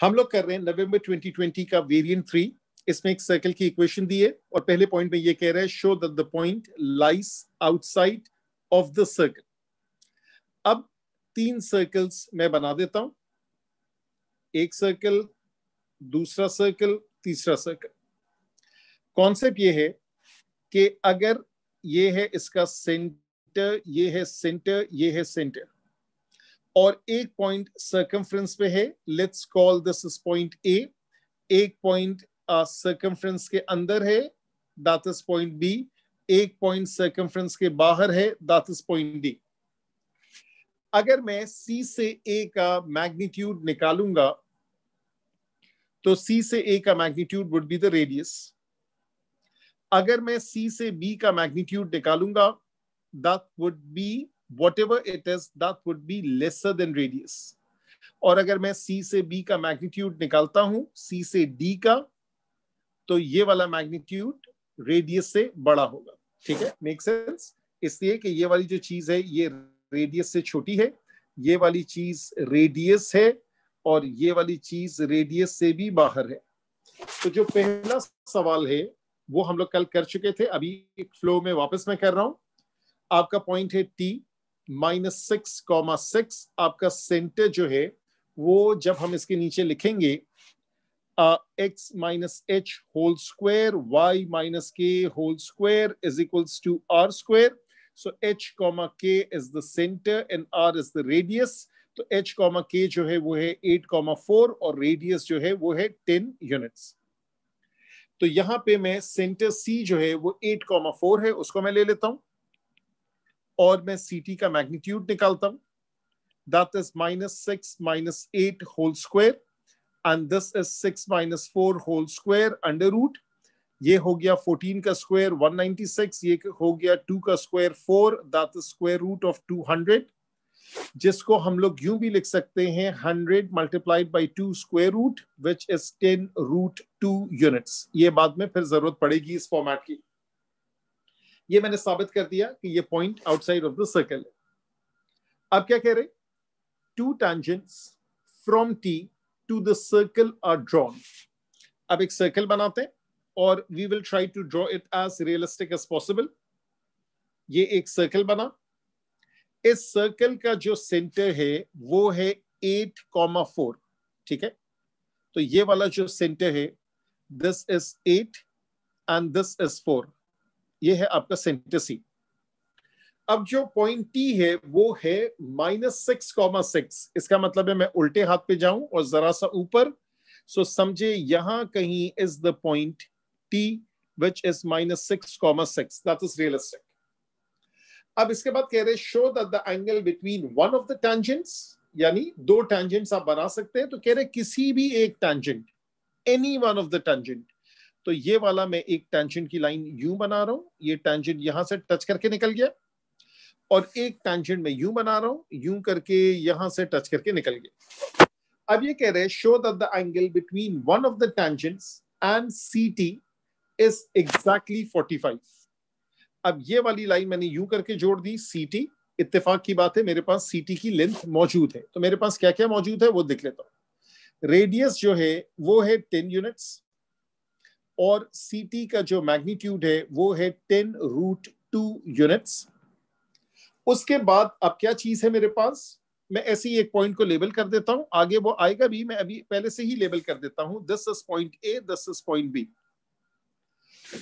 हम लोग कर रहे हैं नवंबर 2020 का वेरिएंट थ्री इसमें एक सर्कल की इक्वेशन दी है और पहले पॉइंट में ये कह रहा है show that the point lies outside of the circle अब तीन सर्कल्स मैं बना देता हूं एक सर्कल दूसरा सर्कल तीसरा सर्कल कॉन्सेप्ट ये है कि अगर ये है इसका सेंटर ये है सेंटर ये है सेंटर और एक पॉइंट सर्कम्फ्रेंस पे है let's call this is point A एक पॉइंट सर्कम्फ्रेंस uh, के अंदर है दैट इज पॉइंट बी एक पॉइंट सर्कम्फ्रेंस के बाहर है दैट इज पॉइंट डी अगर मैं सी से ए का मैग्नीट्यूड निकालूंगा तो सी से ए का magnitude would be the radius अगर मैं सी से बी का मैग्नीट्यूड निकालूंगा that would be whatever it is that would be lesser than radius और अगर मैं C से B का मैग्नीट्यूड निकालता हूं C से D का तो ये वाला मैग्नीट्यूड रेडियस से बड़ा होगा ठीक है मेक सेंस इसलिए कि ये वाली जो चीज है ये रेडियस से छोटी है ये वाली चीज रेडियस है और ये वाली चीज रेडियस से भी बाहर है तो जो पहला सवाल है वो हम लोग कल कर चुके थे अभी फ्लो में वापस मैं कर रहा हूं आपका पॉइंट है T minus six comma six आपका सेंटर जो है वो जब हम इसके नीचे लिखेंगे X minus H whole square Y minus K whole square is equals to R square so H comma K is the centre and R is the radius तो एच कॉमा के जो है वो है एट कॉमा फोर और radius जो है वो है टेन यूनिट्स तो यहां पे मैं सेंटर सी जो है वो एट कॉमा फोर है उसको मैं ले लेता हूं और मैं सी का मैग्नीट्यूड निकालता हूं that is minus six minus eight whole square and this is six minus four whole square under root ये हो गया 14 का स्क्वायर 196 ये हो गया 2 का square 4 that is square root of 200 जिसको हम लोग यूं भी लिख सकते हैं 100 multiplied by 2 square root which is 10 root 2 units ये बाद में फिर जरूरत पड़ेगी इस फॉर्मेट की ये मैंने साबित कर दिया कि ये point outside of the circle है अब क्या कह रहे two tangents from T to the circle are drawn अब एक सर्कल बनाते हैं और we will try to draw it as realistic as possible ये एक सर्कल बना इस सर्कल का जो सेंटर है वो है एट कॉमा फोर ठीक है तो ये वाला जो सेंटर है this is eight and this is four ये है आपका सेंटेसी अब जो पॉइंट टी है वो है माइनस सिक्स कॉमा सिक्स इसका मतलब है मैं उल्टे हाथ पे जाऊं और जरा सा ऊपर सो समझे यहां कहीं is the point T which is minus six comma six that is realistic अब इसके बाद कह रहे show that the angle between one of the tangents यानी दो टेंजेंट्स आप बना सकते हैं तो कह रहे किसी भी एक tangent any one of the tangent तो ये वाला मैं एक टेंशन की लाइन यू बना रहा हूँ ये टेंशन यहां से टच करके निकल गया और एक टेंशन में यू बना रहा हूँ यू करके यहां से टच करके निकल गया अब ये कह रहे हैं show that the angle between one of the tangents and C T is exactly five अब ये वाली लाइन मैंने यू करके जोड़ दी सी टी इतफाक की बात है मेरे पास सी टी की लेंथ मौजूद है तो मेरे पास क्या क्या मौजूद है वो दिख लेता हूं रेडियस जो है वो है टेन यूनिट्स और सीटी का जो मैग्नीट्यूड है वो है टेन रूट टू यूनिट्स उसके बाद अब क्या चीज है मेरे पास मैं ऐसे ही एक पॉइंट को लेबल कर देता हूं आगे वो आएगा भी मैं अभी पहले से ही लेबल कर देता हूं this is point A this is point B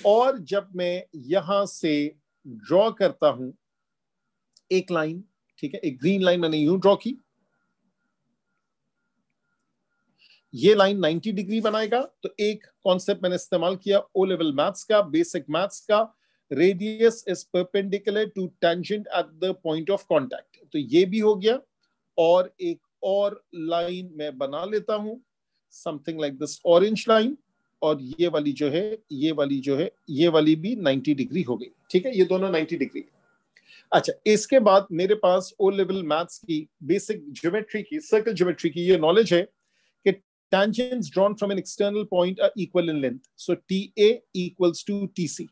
और जब मैं यहां से ड्रॉ करता हूं एक लाइन ठीक है एक ग्रीन लाइन मैंने यू ड्रॉ की ये लाइन 90 डिग्री बनाएगा तो एक कॉन्सेप्ट मैंने इस्तेमाल किया ओ लेवल मैथ्स का बेसिक मैथ्स का radius is perpendicular to tangent at the point of contact तो ये भी हो गया और एक और लाइन मैं बना लेता हूं something like this orange line और ये वाली जो है ये वाली जो है ये वाली भी 90 डिग्री हो गई ठीक है ये दोनों 90 डिग्री अच्छा इसके बाद मेरे पास ओ लेवल मैथ्स की बेसिक ज्योमेट्री की सर्कल ज्योमेट्री की ये नॉलेज है tangents drawn from an external point are equal in length. So TA equals to TC.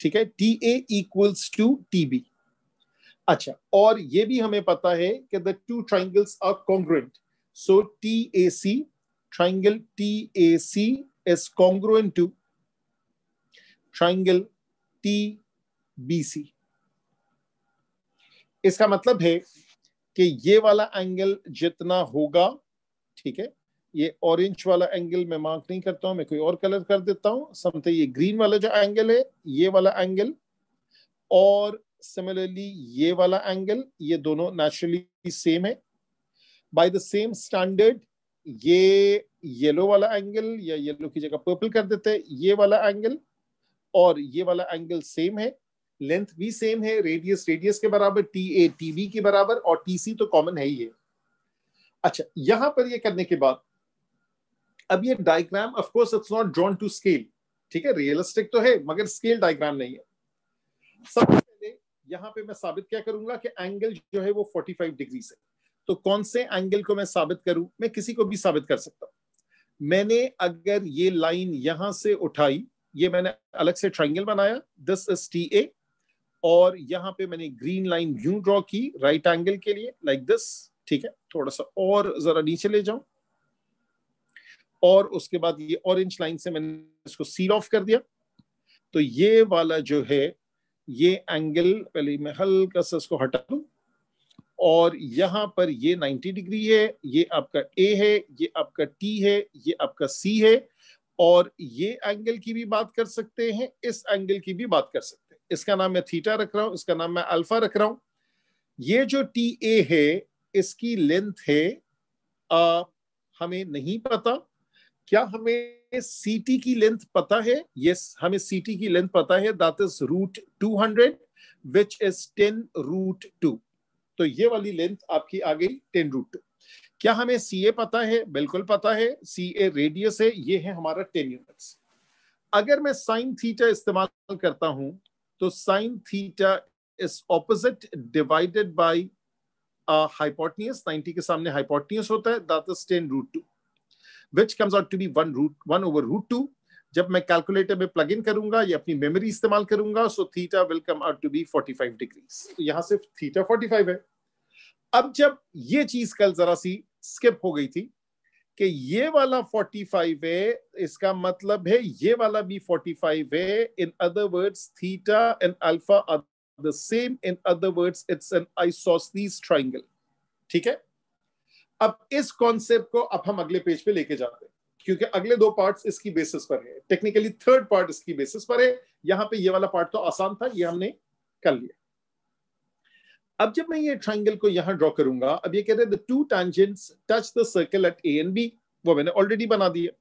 ठीक है TA equals to TB. अच्छा और ये भी हमें पता है कि the two triangles are congruent. So TAC triangle TAC is congruent to triangle TBC. इसका मतलब है कि ये वाला एंगल जितना होगा ठीक है ये ऑरेंज वाला एंगल मैं मार्क नहीं करता हूं मैं कोई और कलर कर देता हूं समथिंग ये ग्रीन वाला जो एंगल है ये वाला एंगल और सिमिलरली ये वाला एंगल ये दोनों नेचुरली सेम है बाय द सेम स्टैंडर्ड ये येलो वाला एंगल या येलो की जगह पर्पल कर देते हैं ये वाला एंगल और ये वाला एंगल सेम है लेंथ भी सेम है रेडियस रेडियस के बराबर टी ए टी बी के बराबर और टी सी तो कॉमन है ही है अच्छा यहां पर ये करने के बाद अब ये diagram of course it's not drawn to scale ठीक है रियलिस्टिक तो है मगर स्केल डायग्राम नहीं है सबसे पहले यहां पे मैं साबित क्या करूंगा कि एंगल जो है वो 45 डिग्री से तो कौन से एंगल को मैं साबित करूं मैं किसी को भी साबित कर सकता हूं मैंने अगर ये लाइन यहां से उठाई ये मैंने अलग से ट्राइंगल बनाया दिस इज टी ए और यहां पे मैंने ग्रीन लाइन यूं ड्रॉ की राइट right एंगल के लिए लाइक like दिस ठीक है थोड़ा सा और जरा नीचे ले जाऊं और उसके बाद ये ऑरेंज लाइन से मैंने इसको सील ऑफ कर दिया तो ये वाला जो है ये एंगल पहले मैं हल्का सा इसको हटा दू और यहाँ पर ये 90 डिग्री है ये आपका ए है ये आपका टी है ये आपका सी है और ये एंगल की भी बात कर सकते हैं इस एंगल की भी बात कर सकते हैं इसका नाम मैं थीटा रख रहा हूँ इसका नाम मैं अल्फा रख रहा हूँ ये जो टी ए है इसकी लेंथ है आ, हमें नहीं पता क्या हमें सीटी की लेंथ पता है यस yes, हमें सीटी की लेंथ पता है that is root two hundred which is ten root two तो ये वाली लेंथ आपकी आ गई टेन रूट टू क्या हमें सी ए पता है बिल्कुल पता है सी ए रेडियस है ये है हमारा टेन यूनिट्स अगर मैं साइन थीटा इस्तेमाल करता हूं तो sine theta is opposite divided by hypotenuse 90 के सामने हाइपोटनियस होता है that is ten root two which comes out to be one root one over root two जब मैं कैलकुलेटर में प्लग इन करूंगा या अपनी मेमोरी इस्तेमाल करूंगा so theta will come out to be 45 degrees तो यहाँ सिर्फ थीटा 45 है अब जब ये चीज कल जरा सी स्किप हो गई थी कि ये वाला 45 है इसका मतलब है ये वाला भी 45 है in other words theta and alpha are the same in other words it's an isosceles triangle ठीक है अब इस कॉन्सेप्ट को अब हम अगले पेज पे लेके जाते हैं क्योंकि अगले दो पार्ट्स इसकी बेसिस पर है टेक्निकली थर्ड पार्ट इसकी बेसिस पर है यहां पे ये वाला पार्ट तो आसान था ये हमने कर लिया अब जब मैं ये ट्राइंगल को यहां ड्रॉ करूंगा अब ये कह रहे हैं two tangents touch the circle at A and B वो मैंने ऑलरेडी बना दिया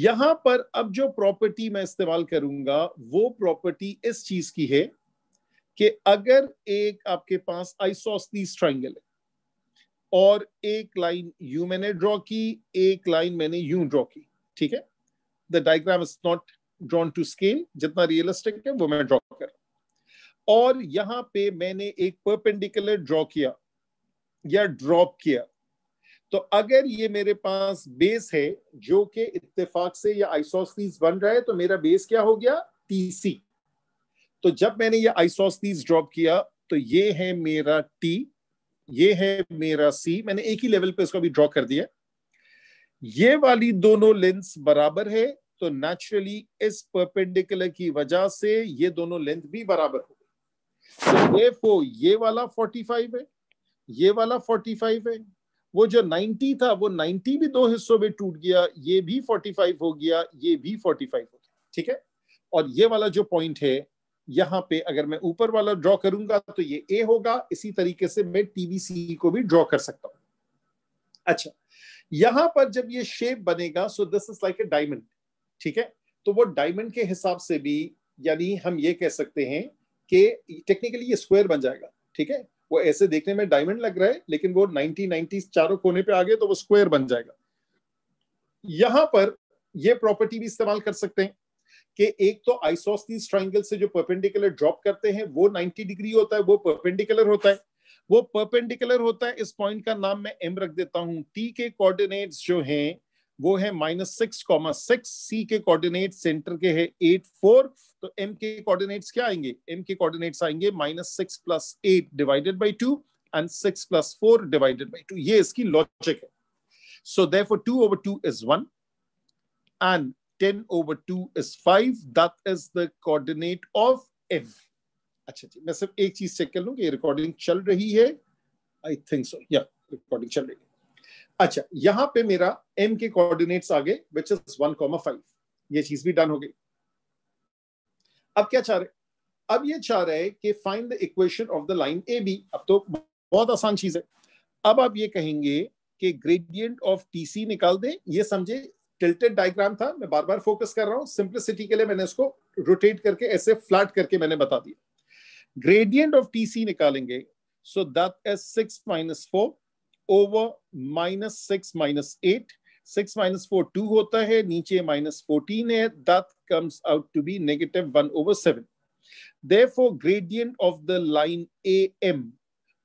यहां पर अब जो प्रॉपर्टी मैं इस्तेमाल करूंगा वो प्रॉपर्टी इस चीज की है कि अगर एक आपके पास आइसोस्तीस ट्राइंगल है और एक लाइन यू मैंने ड्रॉ की एक लाइन मैंने यू ड्रॉ की ठीक है the diagram is not drawn to scale जितना रियलिस्टिक है वो मैं ड्रॉ कर रहा और यहां पे मैंने एक परपेंडिकुलर ड्रॉ किया या ड्रॉप किया तो अगर ये मेरे पास बेस है जो कि इत्तेफाक से या आइसोस्तीस बन रहा है तो मेरा बेस क्या हो गया टीसी तो जब मैंने ये आइसोस्तीस ड्रॉप किया तो ये है मेरा टी ये है मेरा सी मैंने एक ही लेवल पे इसको अभी ड्रॉ कर दिया ये वाली दोनों लेंस बराबर है तो नेचुरली इस परपेंडिकुलर की वजह से ये दोनों लेंथ भी बराबर हो गई तो ये वाला 45 है ये वाला 45 है वो जो 90 था वो 90 भी दो हिस्सों में टूट गया ये भी 45 हो गया ये भी 45 हो गया ठीक है और ये वाला जो पॉइंट है यहाँ पे अगर मैं ऊपर वाला ड्रॉ करूंगा तो ये ए होगा इसी तरीके से मैं टीबीसी को भी ड्रॉ कर सकता हूं अच्छा यहां पर जब ये शेप बनेगा so this is like a diamond ठीक है तो वो डायमंड के हिसाब से भी यानी हम ये कह सकते हैं कि टेक्निकली ये स्क्वायर बन जाएगा ठीक है वो ऐसे देखने में डायमंड लग रहा है लेकिन वो नाइनटी नाइनटी चारों कोने पे आ गए तो वो स्क्वायर बन जाएगा यहां पर ये प्रॉपर्टी भी इस्तेमाल कर सकते हैं कि एक तो आइसोस्तीस ट्राइंगल से जो परपेंडिकुलर ड्रॉप करते हैं वो 90 डिग्री होता है वो परपेंडिकुलर होता है वो परपेंडिकुलर होता है इस पॉइंट का नाम मैं एम रख देता हूं टी के कोऑर्डिनेट्स जो हैं वो है minus six comma six C के कोऑर्डिनेट सेंटर के है एट फोर तो एम के कोऑर्डिनेट्स क्या आएंगे एम के कोऑर्डिनेट्स आएंगे minus six plus eight divided by two and six plus four divided by two ये इसकी लॉजिक है so there four two over two is one and 10 over 2 is 5 that is the coordinate of m अच्छा जी मैं सिर्फ एक चीज check कर लूं कि रिकॉर्डिंग चल रही है आई थिंक सो या रिकॉर्डिंग चल रही है अच्छा यहां पे मेरा m के कोऑर्डिनेट्स आ गए व्हिच इज 1,5 ये चीज भी डन हो गई अब क्या चाह रहे अब ये चाह रहे हैं कि find the equation of the line A B अब तो बहुत आसान चीज है अब आप ये कहेंगे कि ग्रेडियंट ऑफ टीसी निकाल दें ये समझे टिल्टेड डायग्राम था मैं बार बार फोकस कर रहा हूँ सिंप्लिसिटी के लिए मैंने इसको रोटेट करके ऐसे फ्लैट करके मैंने बता दिया ग्रेडियंट ऑफ टी सी निकालेंगे so that is six minus four over minus six minus eight six minus four two होता है नीचे माइनस फोर्टीन है that comes out to be negative one over seven therefore gradient of the line A M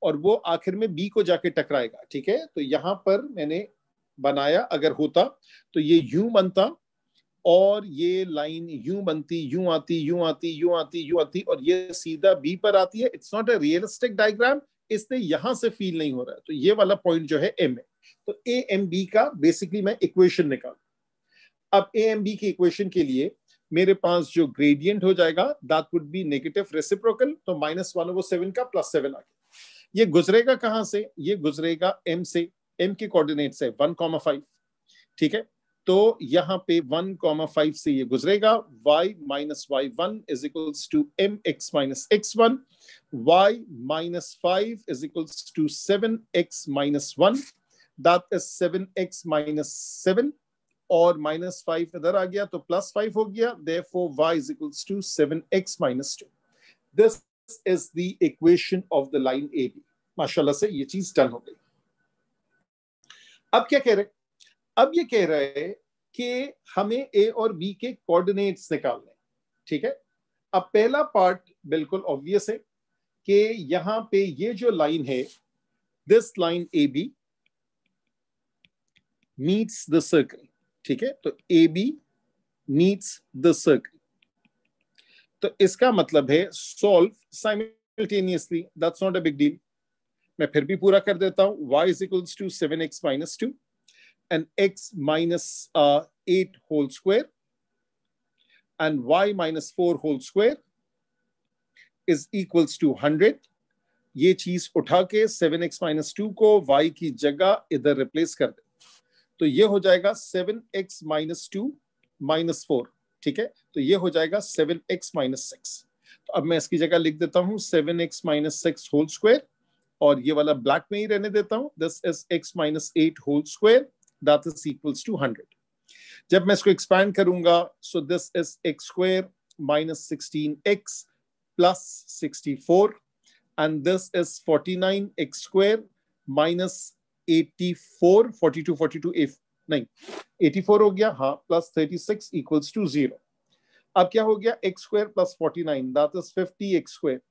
और वो आखिर में B को जाके टकराएगा ठीक है तो यहां पर मैंने बनाया अगर होता तो ये यूं बनता और ये लाइन यूं बनती यूं आती यूं आती यूं आती यूं आती और ये सीधा बी पर आती है it's not a realistic diagram इसने यहां से फील नहीं हो रहा है तो ये वाला पॉइंट जो है एम है तो ए एम बी का बेसिकली मैं इक्वेशन निकाल अब ए एम बी की इक्वेशन के लिए मेरे पास जो ग्रेडियंट हो जाएगा that would be negative reciprocal तो माइनस वन वो सेवन का प्लस सेवन आ गया ये गुजरेगा कहां से ये गुजरेगा एम से एम के कोऑर्डिनेट से वन कॉमा फाइव ठीक है तो यहाँ पे वन कॉमा फाइव से ये गुजरेगा Y minus Y one is equals to M X minus X one Y minus five is equals to seven X minus one that is seven X minus seven और minus five इधर आ गया तो plus five हो गया therefore Y is equals to seven X minus two this is the equation of the line A B माशाल्लाह से ये चीज डन हो गई अब क्या कह रहे अब ये कह रहे कि हमें ए और बी के कोऑर्डिनेट्स निकालने ठीक है अब पहला पार्ट बिल्कुल ऑब्वियस है कि यहां पे ये जो लाइन है this line A B meets the circle ठीक है तो A B meets the circle तो इसका मतलब है solve simultaneously that's not a big deal मैं फिर भी पूरा कर देता हूँ Y is equals to seven X minus two and X minus eight whole square and Y minus four whole square is equals to hundred ये चीज उठा के सेवन एक्स माइनस टू को वाई की जगह इधर रिप्लेस कर दे तो ये हो जाएगा seven X minus two minus four ठीक है तो ये हो जाएगा सेवन एक्स माइनस सिक्स तो अब मैं इसकी जगह लिख देता हूं seven X minus six whole square और ये वाला ब्लैक में ही रहने देता हूं this is X minus eight whole square that is equals to hundred जब मैं इसको एक्सपैंड करूंगा so this is X square minus sixteen X plus sixty four and this is forty nine X square minus eighty four forty two forty two F नहीं eighty four हो गया हाँ plus thirty six equals to zero अब क्या हो गया X square plus forty nine that is fifty X square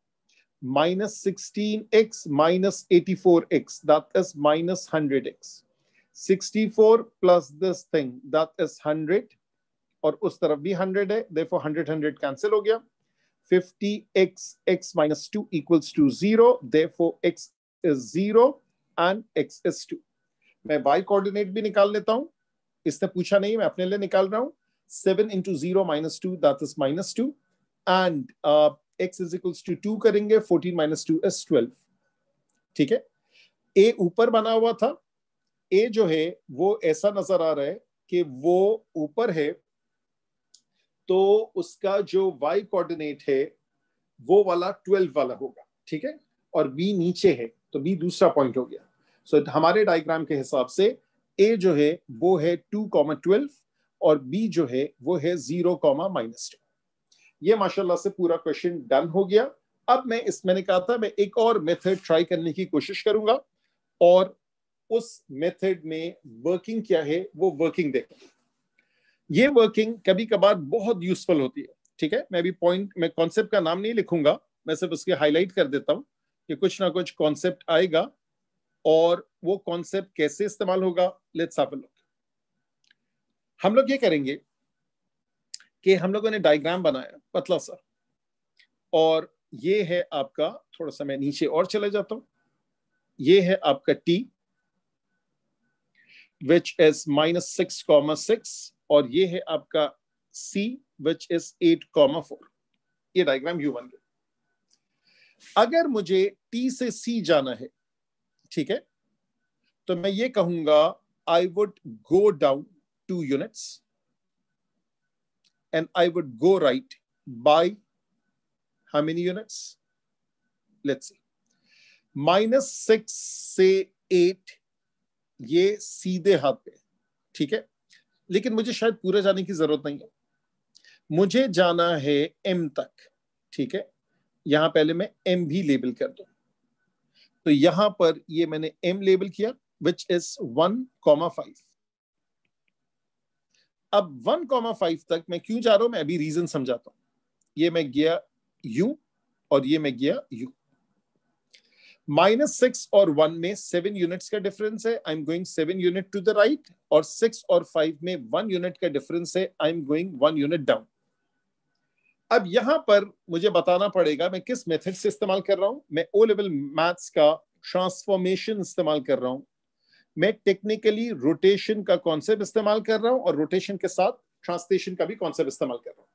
minus 16x minus 84x, that is minus 100x. 64 plus this thing, that is 100. और us taraf bhi 100 hai therefore 100 100 cancel ho gaya 50x x minus 2 equals to 0 therefore x is 0 and x is 2 main y coordinate bhi nikal leta hu इसने pucha nahi main apne liye nikal raha hu 7 into 0 minus 2 that is minus 2 and uh, X is equals to two करेंगे fourteen minus two is twelve ठीक है ए ऊपर बना हुआ था ए जो है वो ऐसा नजर आ रहा है कि वो ऊपर है तो उसका जो वाई कोऑर्डिनेट है वो वाला ट्वेल्व वाला होगा ठीक है और बी नीचे है तो बी दूसरा पॉइंट हो गया सो so, हमारे डायग्राम के हिसाब से ए जो है वो है टू कॉमा ट्वेल्व और बी जो है वो है जीरो कॉमा माइनस टू ये माशाल्लाह से पूरा क्वेश्चन डन हो गया अब मैं इस मैंने कहा था मैं एक और मेथड ट्राई करने की कोशिश करूंगा और उस मेथड में वर्किंग क्या है वो वर्किंग देखें ये वर्किंग कभी कभार बहुत यूजफुल होती है ठीक है मैं भी पॉइंट मैं कॉन्सेप्ट का नाम नहीं लिखूंगा मैं सिर्फ उसके हाईलाइट कर देता हूँ कि कुछ ना कुछ कॉन्सेप्ट आएगा और वो कॉन्सेप्ट कैसे इस्तेमाल होगा लेट्स हम लोग ये करेंगे कि हम लोगों ने डायग्राम बनाया पतला सा और ये है आपका थोड़ा सा मैं नीचे और चले जाता हूं ये है आपका T which is minus six comma six और ये है आपका C which is eight comma four ये डायग्राम यू बन गया अगर मुझे टी से सी जाना है ठीक है तो मैं ये कहूंगा I would go down to units and I would go right by how many units? Let's see. Minus six से एट ये सीधे हाथ पे ठीक है लेकिन मुझे शायद पूरा जाने की जरूरत नहीं है मुझे जाना है एम तक ठीक है यहां पहले मैं एम भी लेबल कर दू तो यहां पर ये मैंने एम लेबल किया which is one comma five अब 1.5 तक मैं क्यों जा रहा हूं मैं अभी रीजन समझाता हूं ये मैं गया u और ये मैं गया u माइनस सिक्स और वन में सेवन यूनिट्स का डिफरेंस है I am going seven unit to the right और सिक्स और फाइव में वन यूनिट का डिफरेंस है I am going one unit down अब यहां पर मुझे बताना पड़ेगा मैं किस मेथड से इस्तेमाल कर रहा हूं मैं ओ लेवल मैथ्स का ट्रांसफॉर्मेशन इस्तेमाल कर रहा हूं मैं टेक्निकली रोटेशन का कॉन्सेप्ट इस्तेमाल कर रहा हूं और रोटेशन के साथ ट्रांसलेशन का भी कॉन्सेप्ट इस्तेमाल कर रहा हूं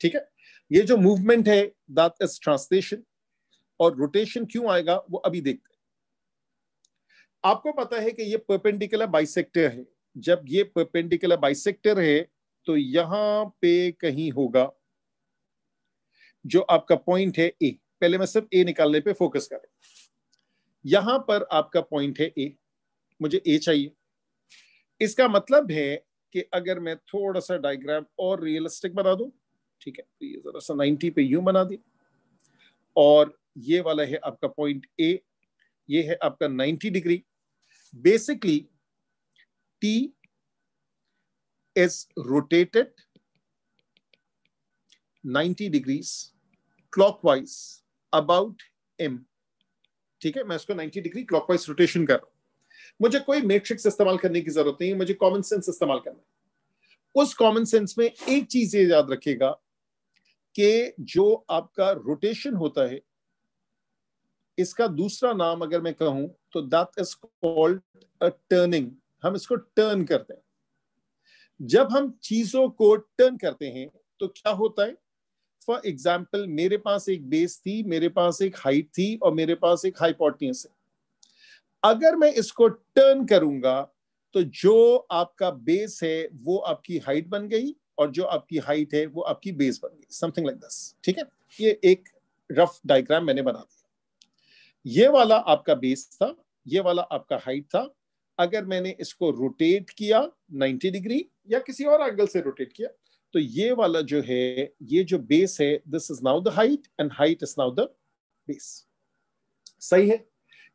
ठीक है ये जो मूवमेंट है दैट इज ट्रांसलेशन और रोटेशन क्यों आएगा वो अभी देखते हैं आपको पता है कि ये परपेंडिकुलर बाइसेक्टर है जब ये परपेंडिकुलर बाइसेक्टर है तो यहां पे कहीं होगा जो आपका पॉइंट है ए पहले मैं सिर्फ ए निकालने पे फोकस करें यहां पर आपका पॉइंट है ए मुझे ए चाहिए इसका मतलब है कि अगर मैं थोड़ा सा डायग्राम और रियलिस्टिक बना दू ठीक है तो ये जरा सा 90 पे यू बना दी और ये वाला है आपका पॉइंट ए ये है आपका 90 degree basically T is rotated 90 degrees clockwise about M ठीक है मैं इसको 90 डिग्री क्लॉकवाइज रोटेशन कर रहा हूं मुझे कोई मेट्रिक्स इस्तेमाल करने की जरूरत नहीं है मुझे कॉमन सेंस इस्तेमाल करना है उस कॉमन सेंस में एक चीज ये याद रखिएगा कि जो आपका रोटेशन होता है इसका दूसरा नाम अगर मैं कहूं तो that is called a turning हम इसको टर्न करते हैं जब हम चीजों को टर्न करते हैं तो क्या होता है फॉर एग्जाम्पल मेरे पास एक बेस थी मेरे पास एक हाइट थी और मेरे पास एक हाइपोटनियस है अगर मैं इसको टर्न करूंगा तो जो आपका बेस है वो आपकी हाइट बन गई और जो आपकी हाइट है वो आपकी बेस बन गई समथिंग लाइक दस ठीक है ये एक रफ डायग्राम मैंने बना दिया ये वाला आपका बेस था ये वाला आपका हाइट था अगर मैंने इसको रोटेट किया 90 डिग्री या किसी और एंगल से रोटेट किया तो ये वाला जो है ये जो बेस है this is now the height and height is now the base सही है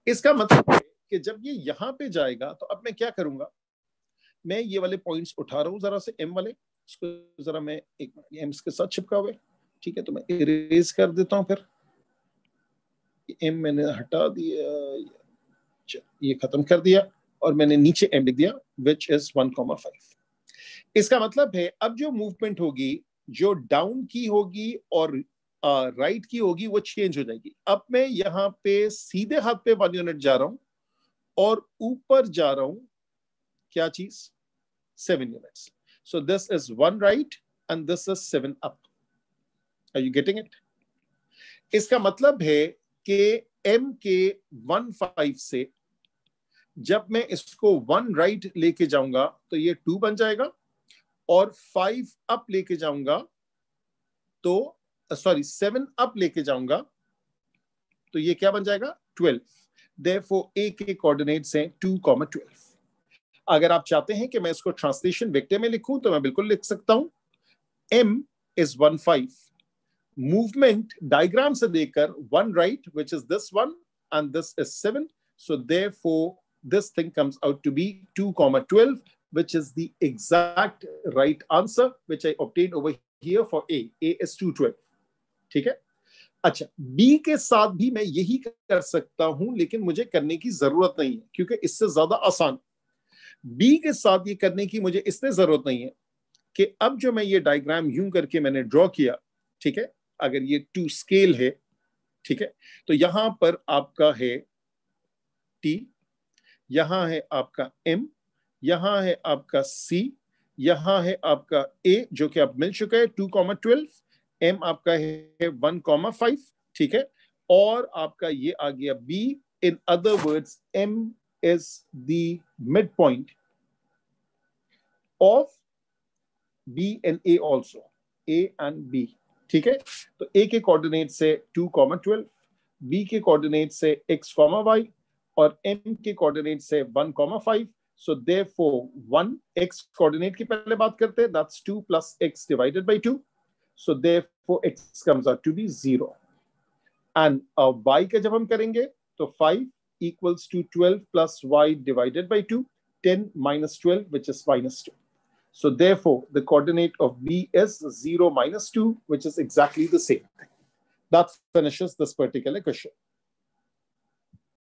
इसका मतलब कि जब ये यहां पे जाएगा तो अब मैं क्या करूंगा मैं ये वाले पॉइंट्स उठा रहा हूँ जरा से एम वाले इसको जरा मैं एक एम के साथ छिपका हुआ ठीक है तो मैं इरेज कर देता हूँ फिर एम मैंने हटा दिया ये खत्म कर दिया और मैंने नीचे एम लिख दिया विच इज वन इसका मतलब है अब जो मूवमेंट होगी जो डाउन की होगी और राइट की होगी वो चेंज हो जाएगी अब मैं यहाँ पे सीधे हाथ पे वन यूनिट जा रहा हूं और ऊपर जा रहा हूं क्या चीज seven units so this is one right and this is seven up are you getting it इसका मतलब है कि एम के वन फाइव से जब मैं इसको वन राइट लेके जाऊंगा तो ये टू बन जाएगा और फाइव अप लेके जाऊंगा तो सॉरी सेवन अप लेके जाऊंगा तो ये क्या बन जाएगा ट्वेल्व therefore AK coordinates हैं 2, comma 12 अगर आप चाहते हैं कि मैं इसको translation vector में लिखूं तो मैं बिल्कुल लिख सकता हूं m is one five movement diagram से देखकर one right which is this one and this is seven so therefore this thing comes out to be 2 comma 12 which is the exact right answer which i obtained over here for a a is 212 ठीक है अच्छा B के साथ भी मैं यही कर सकता हूं लेकिन मुझे करने की जरूरत नहीं है क्योंकि इससे ज्यादा आसान बी के साथ ये करने की मुझे इससे जरूरत नहीं है कि अब जो मैं ये डायग्राम यूं करके मैंने ड्रॉ किया ठीक है अगर ये टू स्केल है ठीक है तो यहां पर आपका है टी यहां है आपका एम यहां है आपका सी यहां है आपका ए जो कि आप मिल चुका है टू कॉमा ट्वेल्व एम आपका है वन कॉमा फाइव ठीक है और आपका ये आ गया B in other words M is the mid point of B and A also A and B ठीक है तो ए के कोऑर्डिनेट से टू कॉमा ट्वेल्व बी के कोऑर्डिनेट से एक्स कॉमा वाई और एम के कोऑर्डिनेट से one comma five so therefore one x coordinate की पहले बात करते हैं that's two plus x divided by two So therefore, x comes out to be 0 and uh, y का जब हम करेंगे तो 5 equals to 12 plus y divided by 2 10 minus 12 which is minus 2 so therefore the coordinate of b is 0 minus 2 which is exactly the same thing that finishes this particular question